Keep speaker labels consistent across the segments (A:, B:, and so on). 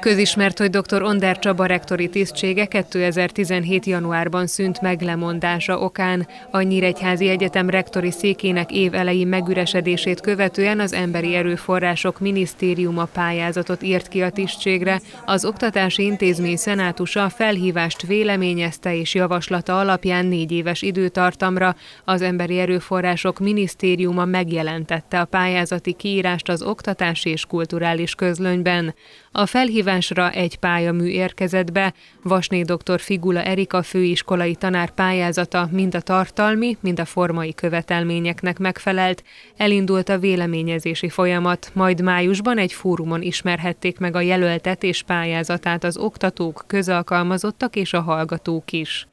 A: Közismert, hogy dr. Onder Csaba rektori tisztsége 2017. januárban szűnt meg lemondása okán. A Nyíregyházi Egyetem rektori székének év elejé megüresedését követően az Emberi Erőforrások Minisztériuma pályázatot írt ki a tisztségre. Az Oktatási Intézmény Szenátusa felhívást véleményezte és javaslata alapján négy éves időtartamra az Emberi Erőforrások Minisztériuma megjelentette a pályázati kiírást az Oktatási és Kulturális Közlönyben. A felhívásra egy pályamű érkezett be, Vasné dr. Figula Erika főiskolai tanár pályázata mind a tartalmi, mind a formai követelményeknek megfelelt, elindult a véleményezési folyamat, majd májusban egy fórumon ismerhették meg a jelöltet és pályázatát az oktatók, közalkalmazottak és a hallgatók is.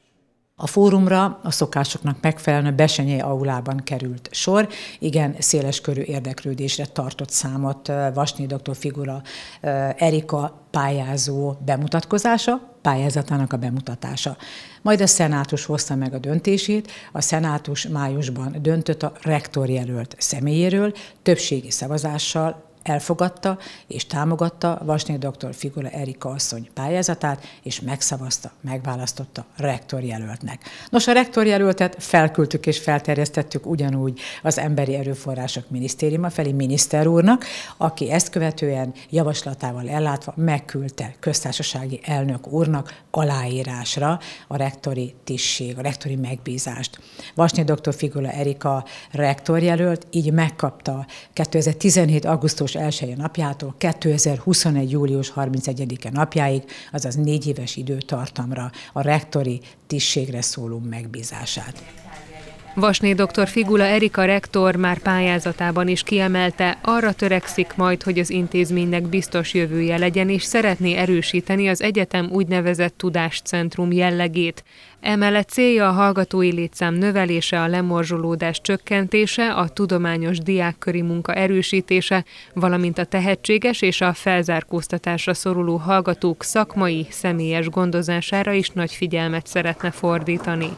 B: A fórumra a szokásoknak megfelelően Besenyei aulában került sor. Igen, széles körű érdeklődésre tartott számot Vasnyi doktor figura Erika pályázó bemutatkozása, pályázatának a bemutatása. Majd a szenátus hozta meg a döntését, a szenátus májusban döntött a rektor jelölt személyéről, többségi szavazással elfogadta és támogatta Vasné dr. Figura Erika asszony pályázatát, és megszavazta, megválasztotta rektorjelöltnek. Nos, a rektorjelöltet felküldtük és felterjesztettük ugyanúgy az Emberi Erőforrások Minisztériuma felé miniszter úrnak, aki ezt követően javaslatával ellátva megküldte köztársasági elnök úrnak aláírásra a rektori tisztség, a rektori megbízást. Vasné dr. Figula Erika rektorjelölt így megkapta 2017. augusztus 1 napjától 2021. július 31-e napjáig, azaz négy éves időtartamra a rektori tisztségre szóló megbízását.
A: Vasné dr. Figula Erika rektor már pályázatában is kiemelte, arra törekszik majd, hogy az intézménynek biztos jövője legyen, és szeretné erősíteni az egyetem úgynevezett tudáscentrum jellegét. Emellett célja a hallgatói létszám növelése, a lemorzsolódás csökkentése, a tudományos diákköri munka erősítése, valamint a tehetséges és a felzárkóztatásra szoruló hallgatók szakmai, személyes gondozására is nagy figyelmet szeretne fordítani.